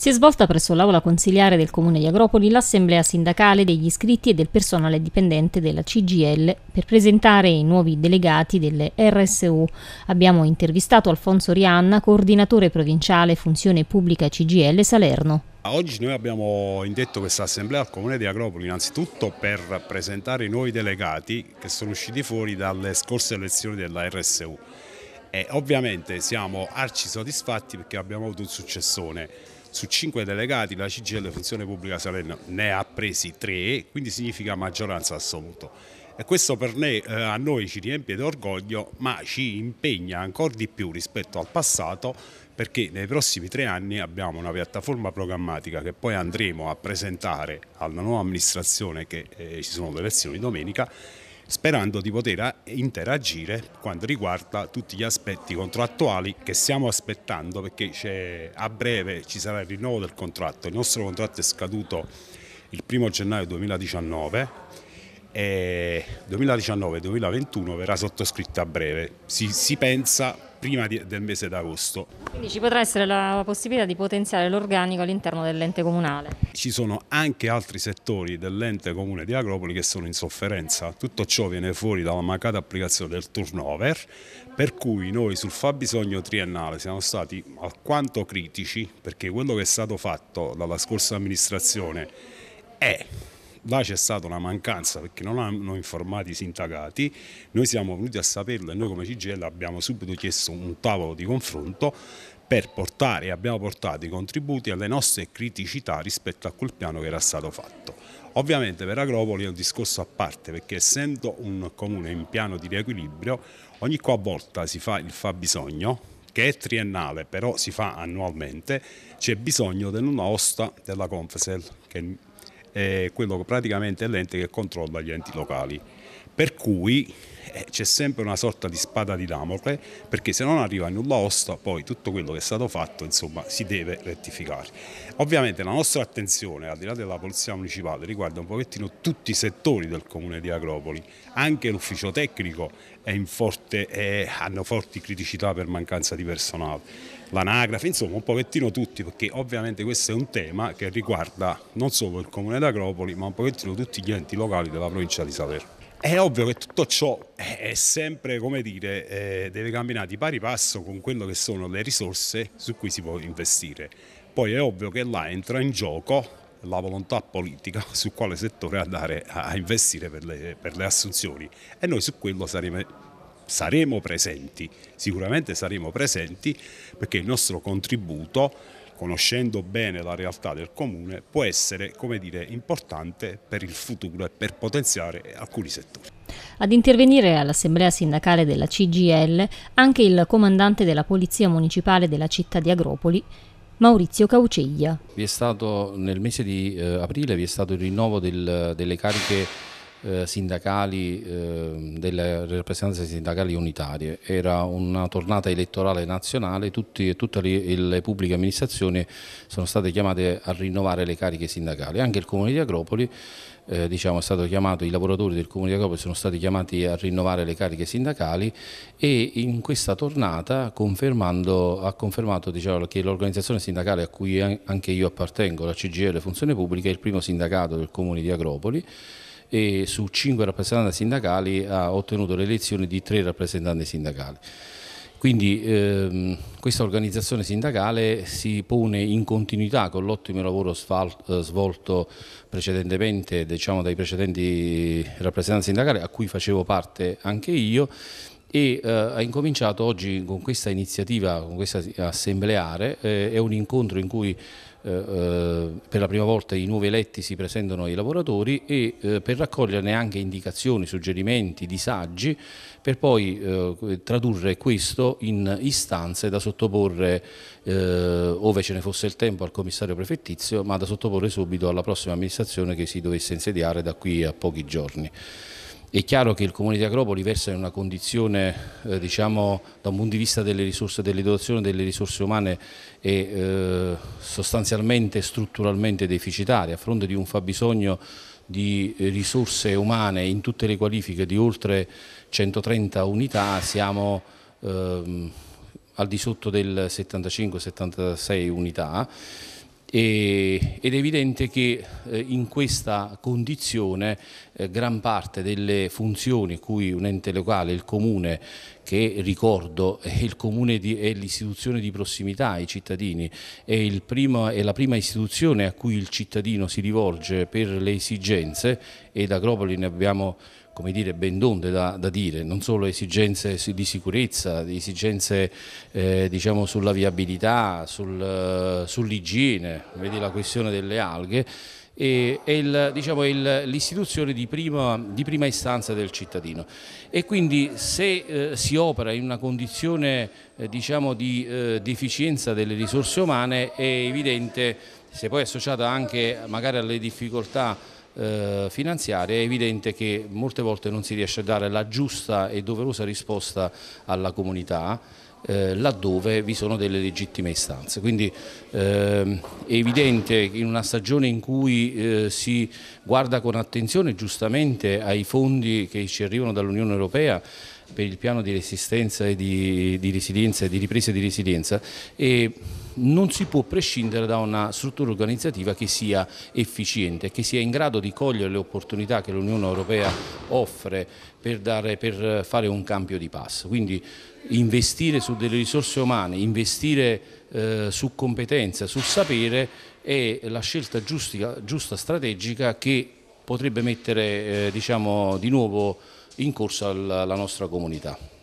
Si è svolta presso l'aula consiliare del Comune di Agropoli l'assemblea sindacale degli iscritti e del personale dipendente della CGL per presentare i nuovi delegati delle RSU. Abbiamo intervistato Alfonso Rianna, coordinatore provinciale funzione pubblica CGL Salerno. Oggi noi abbiamo indetto questa assemblea al Comune di Agropoli innanzitutto per presentare i nuovi delegati che sono usciti fuori dalle scorse elezioni della RSU e ovviamente siamo arci soddisfatti perché abbiamo avuto un successone su cinque delegati la CGL Funzione Pubblica Salerno ne ha presi tre, quindi significa maggioranza assoluta. E questo per noi, eh, a noi ci riempie d'orgoglio, ma ci impegna ancora di più rispetto al passato, perché nei prossimi tre anni abbiamo una piattaforma programmatica che poi andremo a presentare alla nuova amministrazione che eh, ci sono le elezioni domenica sperando di poter interagire quando riguarda tutti gli aspetti contrattuali che stiamo aspettando perché a breve ci sarà il rinnovo del contratto, il nostro contratto è scaduto il 1 gennaio 2019 e 2019-2021 verrà sottoscritto a breve, si, si pensa prima di, del mese d'agosto. Quindi ci potrà essere la possibilità di potenziare l'organico all'interno dell'ente comunale? Ci sono anche altri settori dell'ente comune di Agropoli che sono in sofferenza. Tutto ciò viene fuori dalla mancata applicazione del turnover, per cui noi sul fabbisogno triennale siamo stati alquanto critici perché quello che è stato fatto dalla scorsa amministrazione è Là c'è stata una mancanza perché non hanno informato i sindacati, noi siamo venuti a saperlo e noi come CGL abbiamo subito chiesto un tavolo di confronto per portare e abbiamo portato i contributi alle nostre criticità rispetto a quel piano che era stato fatto. Ovviamente per Agropoli è un discorso a parte perché essendo un comune in piano di riequilibrio ogni qua volta si fa il fabbisogno che è triennale però si fa annualmente, c'è bisogno di una osta della Confesel che è quello praticamente l'ente che controlla gli enti locali. Per cui eh, c'è sempre una sorta di spada di Damocle perché se non arriva a nulla osta poi tutto quello che è stato fatto insomma, si deve rettificare. Ovviamente la nostra attenzione al di là della polizia municipale riguarda un pochettino tutti i settori del comune di Agropoli, anche l'ufficio tecnico forte, è, hanno forti criticità per mancanza di personale, l'anagrafe, insomma un pochettino tutti perché ovviamente questo è un tema che riguarda non solo il comune di ma un pochettino tutti gli enti locali della provincia di Salerno. È ovvio che tutto ciò è sempre, come dire, eh, deve camminare di pari passo con quello che sono le risorse su cui si può investire. Poi è ovvio che là entra in gioco la volontà politica su quale settore andare a investire per le, per le assunzioni e noi su quello saremo, saremo presenti, sicuramente saremo presenti perché il nostro contributo conoscendo bene la realtà del comune, può essere dire, importante per il futuro e per potenziare alcuni settori. Ad intervenire all'assemblea sindacale della CGL anche il comandante della Polizia Municipale della città di Agropoli, Maurizio Cauceglia. nel mese di eh, aprile vi è stato il rinnovo del, delle cariche eh, sindacali, eh, delle rappresentanze sindacali unitarie. Era una tornata elettorale nazionale, tutti, tutte le, le, pubbliche amministrazioni sono state chiamate a rinnovare le cariche sindacali. Anche il Comune di Agropoli, eh, diciamo, è stato chiamato, i lavoratori del Comune di Agropoli sono stati chiamati a rinnovare le cariche sindacali e in questa tornata ha confermato diciamo, che l'organizzazione sindacale a cui anche io appartengo, la CGL Funzione Pubblica, è il primo sindacato del Comune di Agropoli e su cinque rappresentanti sindacali ha ottenuto l'elezione di tre rappresentanti sindacali. Quindi ehm, questa organizzazione sindacale si pone in continuità con l'ottimo lavoro eh, svolto precedentemente diciamo, dai precedenti rappresentanti sindacali a cui facevo parte anche io e eh, ha incominciato oggi con questa iniziativa, con questa assembleare, eh, è un incontro in cui eh, eh, per la prima volta i nuovi eletti si presentano ai lavoratori e eh, per raccoglierne anche indicazioni, suggerimenti, disagi, per poi eh, tradurre questo in istanze da sottoporre, ove ce ne fosse il tempo, al commissario prefettizio, ma da sottoporre subito alla prossima amministrazione che si dovesse insediare da qui a pochi giorni. È chiaro che il Comune di Acropoli versa in una condizione, eh, diciamo, da un punto di vista delle risorse, delle dotazioni delle risorse umane, è eh, sostanzialmente, strutturalmente deficitaria, a fronte di un fabbisogno di eh, risorse umane in tutte le qualifiche di oltre 130 unità, siamo eh, al di sotto del 75-76 unità ed è evidente che eh, in questa condizione eh, gran parte delle funzioni cui un ente locale, il comune, che ricordo è, l'istituzione di, di prossimità ai cittadini, è, primo, è, la prima istituzione a cui il cittadino si rivolge per le esigenze ed Agropoli ne abbiamo come dire, ben donde da, da, dire, non solo esigenze di sicurezza, esigenze eh, diciamo sulla viabilità, sul, eh, sull'igiene, vedi la questione delle alghe, è diciamo, l'istituzione diciamo, di, prima, di prima istanza del cittadino e quindi se eh, si opera in una condizione eh, diciamo, di eh, deficienza delle risorse umane è evidente, se poi associata anche magari alle difficoltà eh, finanziarie, è evidente che molte volte non si riesce a dare la giusta e doverosa risposta alla comunità eh, laddove vi sono delle legittime istanze. Quindi ehm, è evidente che in una stagione in cui eh, si guarda con attenzione giustamente ai fondi che ci arrivano dall'Unione Europea per il piano di resistenza e di, di resilienza di ripresa di residenza e non si può prescindere da una struttura organizzativa che sia efficiente, che sia in grado di cogliere le opportunità che l'Unione Europea offre per, dare, per fare un cambio di passo. Quindi investire su delle risorse umane, investire eh, su competenza, sul sapere è la scelta giustica, giusta strategica che potrebbe mettere eh, diciamo, di nuovo in corso alla nostra comunità.